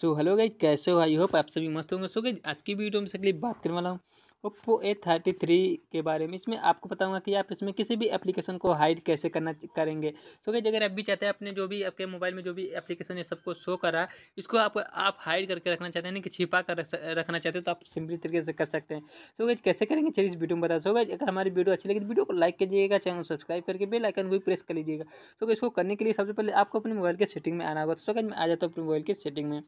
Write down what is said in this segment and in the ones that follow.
so hello guys कैसे हो I hope आप सभी मस्त होंगे सो गाइज आज की वीडियो में लिए बात करने वाला हूँ ओप्पो ए थर्टी थ्री के बारे में इसमें आपको बताऊंगा कि आप इसमें किसी भी एप्लीकेशन को हाइड कैसे करना करेंगे सो गाइज अगर आप भी चाहते हैं अपने जो भी आपके मोबाइल में जो भी एप्लीकेशन है सबको शो कर रहा है इसको आप आप हाइड करके रखना चाहते हैं यानी कि छिपा कर रखना चाहते हैं तो आप सिंपली तरीके से कर सकते हैं सो गाइज कैसे करेंगे चलिए इस वीडियो में बता सो गाइज अगर हमारी वीडियो अच्छी लगी तो वीडियो को लाइक कीजिएगा चैनल सब्सक्राइब करके बेल आइकन को भी प्रेस कर लीजिएगा सो इसको करने के लिए सबसे पहले आपको अपने मोबाइल के सेटिंग में आना होगा तो सो गाइज मैं आ जाता हूँ अपने मोबाइल की सेटिंग में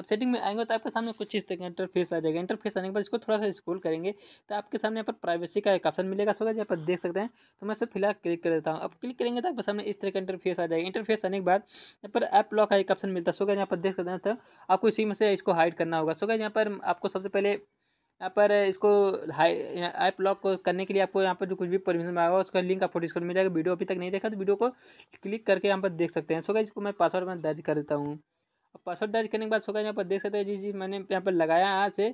अब सेटिंग में आएंगे तो आपके सामने कुछ इस तरह का इंटरफेस आ जाएगा इंटरफेस आने के बाद इसको थोड़ा सा स्क्रोल करेंगे तो आपके सामने यहाँ पर प्राइवेसी का एक ऑप्शन मिलेगा सोगा यहाँ पर देख सकते हैं तो मैं इसे फिलहाल क्लिक कर देता हूँ अब क्लिक करेंगे तो आपके सामने इस तरह का इंटरफेस आ जाएगा इंटरफेस आने के बाद यहाँ पर ऐप लॉक का एक ऑप्शन मिलता है सोगा यहाँ पर देख सकते हैं तो आपको इसी में से इसको हाइड करना होगा सोगा यहाँ पर आपको सबसे पहले यहाँ पर इसको हाई ऐप लॉक करने के लिए आपको यहाँ पर जो कुछ भी परमिशन मांगा उसका लिंक आपको डिस्काउंट मिल जाएगा वीडियो अभी तक नहीं देखा तो वीडियो को क्लिक करके यहाँ पर देख सकते हैं सो so, इसको मैं पासवर्ड में दर्ज कर देता हूँ और पासवर्ड दर्ज करने के बाद होगा यहाँ पर देख सकते हैं जिस मैंने यहाँ पर लगाया यहाँ से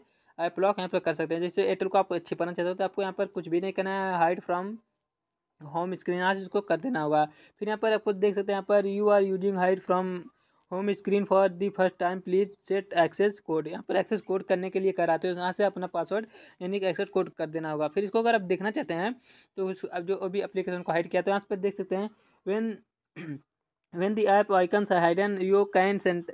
ब्लॉक यहाँ पर कर सकते हैं जैसे एयरटेल को आप छिपाना चाहते हो तो आपको यहाँ पर कुछ भी नहीं करना है हाइड फ्रॉम होम स्क्रीन यहाँ से इसको कर देना होगा फिर यहाँ पर आपको देख सकते हैं यहाँ पर you are using hide from home screen for the first time please set access code यहाँ पर एक्सेस कोड करने के लिए कराते हो यहाँ से अपना पासवर्ड यानी कि एक्सेस कोड कर देना होगा फिर इसको अगर आप देखना चाहते हैं तो उस अब जो अभी अपलिकेशन को हाइड किया तो यहाँ पर देख सकते हैं when when the app icons hidden you can send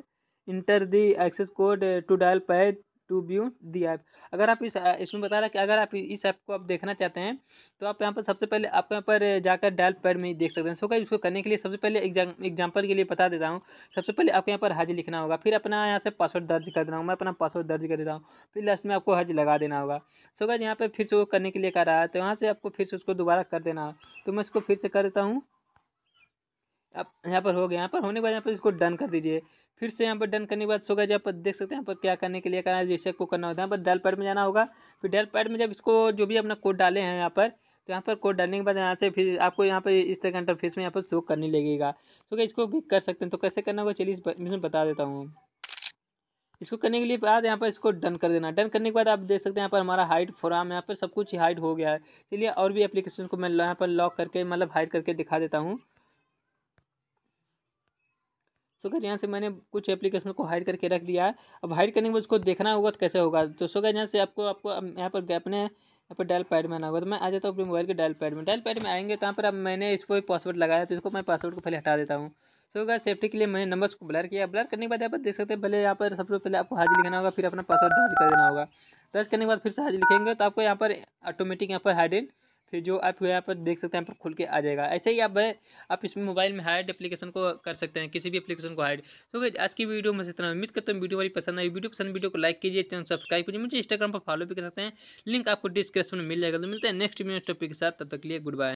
enter the access code to dial pad to view the app अगर आप इस इसमें बता रहा है कि अगर आप इस ऐप को आप देखना चाहते हैं तो आप यहाँ पर सबसे पहले आप यहाँ पर जाकर डायल पैड में देख सकते हैं सो कहीं इसको करने के लिए सबसे पहले एग्जाम्पल के लिए बता देता हूँ सबसे पहले आपको यहाँ पर हज लिखना होगा फिर अपना यहाँ से पासवर्ड दर्ज कर देना होगा मैं अपना पासवर्ड दर्ज कर देता हूँ फिर लास्ट में आपको हज लगा देना होगा सो क्या यहाँ पर फिर से वो करने के लिए कर रहा है तो यहाँ से आपको फिर से उसको दोबारा कर देना तो मैं इसको फिर से कर देता हूँ आप यहाँ पर हो गया यहाँ पर होने के बाद यहाँ पर इसको डन कर दीजिए फिर से यहाँ पर डन करने के बाद सो गया जब पर देख सकते हैं यहाँ पर क्या करने के लिए करना है जैसे को करना होता है यहाँ पर डेल पैड में जाना होगा फिर डेल पैड में जब इसको जो भी अपना कोड डाले हैं यहाँ पर तो यहाँ पर कोड डालने के बाद यहाँ से फिर आपको यहाँ पर इस तरह का फेस में यहाँ पर शो करने लगेगा तो क्या इसको भी कर सकते हैं तो कैसे करना होगा चलिए इसमें बता देता हूँ इसको करने के लिए बाद यहाँ पर इसको डन कर देना डन करने के बाद आप देख सकते हैं यहाँ पर हमारा हाइट फोराम यहाँ पर सब कुछ हाइट हो गया है चलिए और भी एप्लीकेशन को मैं यहाँ पर लॉक करके मतलब हाइट करके दिखा देता हूँ सो गैस यहाँ से मैंने कुछ एप्लीकेशन को हाइड करके रख दिया है अब हाइड करने के बाद उसको देखना होगा तो कैसे होगा तो सो गैस यहाँ से आपको आपको यहाँ पर अपने यहाँ पर डायल पैड में आना होगा तो मैं आ जाता हूँ अपने मोबाइल के डायल पैड में डायल पैड में आएंगे तो यहाँ पर अब मैंने इसको पासवर्ड लगाया तो इसको मैं पासवर्ड को पहले हटा देता हूँ सो गैस सेफ्टी के लिए मैंने नंबर्स को ब्लर किया ब्लर करने के बाद यहाँ पर देख सकते हैं पहले यहाँ पर सबसे पहले आपको हाजिर लिखना होगा फिर अपना पासवर्ड दर्ज कर देना होगा दर्ज करने के बाद फिर से हाजिर लिखेंगे तो आपको यहाँ पर ऑटोमेटिक यहाँ पर हाइड इन फिर जो आप यहाँ पर देख सकते हैं यहाँ पर खुल के आ जाएगा ऐसे ही आप आप इसमें मोबाइल में हाइड एप्लीकेशन को कर सकते हैं किसी भी एप्लीकेशन को हाइड तो आज की वीडियो में इतना उम्मीद करता हूँ वीडियो वाली पसंद आई वीडियो पसंद वीडियो को लाइक कीजिए चैनल सब्सक्राइब कीजिए मुझे इंस्टाग्राम पर फॉलो भी कर सकते हैं लिंक आपको डिस्क्रिप्शन में मिल जाएगा तो मिलते हैं नेक्स्ट वीडियो टॉपिक के साथ तब तक लिए गुड बाय